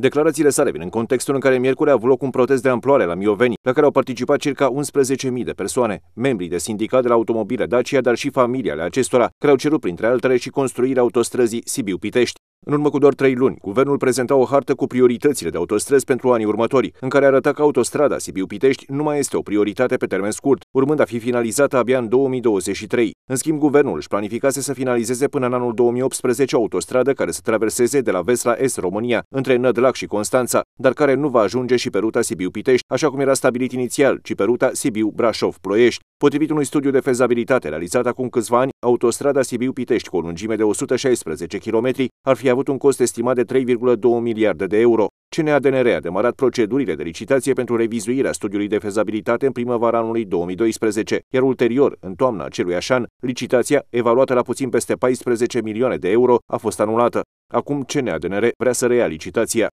Declarațiile sale vin în contextul în care miercuri a avut loc un protest de amploare la Mioveni, la care au participat circa 11.000 de persoane, membrii de sindicat de la automobile Dacia, dar și familiile acestora, care au cerut printre altele și construirea autostrăzii Sibiu-Pitești. În urmă cu doar trei luni, guvernul prezenta o hartă cu prioritățile de autostrăzi pentru anii următori, în care arăta că autostrada Sibiu-Pitești nu mai este o prioritate pe termen scurt, urmând a fi finalizată abia în 2023. În schimb, guvernul își planificase să finalizeze până în anul 2018 o autostradă care să traverseze de la vest la est România, între Nădlac și Constanța dar care nu va ajunge și pe ruta Sibiu-Pitești, așa cum era stabilit inițial, ci pe ruta Sibiu-Brașov-Ploiești. Potrivit unui studiu de fezabilitate realizat acum câțiva ani, autostrada Sibiu-Pitești cu o lungime de 116 km ar fi avut un cost estimat de 3,2 miliarde de euro. CNADNR a demarat procedurile de licitație pentru revizuirea studiului de fezabilitate în primăvara anului 2012, iar ulterior, în toamna acelui așan, an, licitația, evaluată la puțin peste 14 milioane de euro, a fost anulată. Acum CNADNR vrea să reia licitația.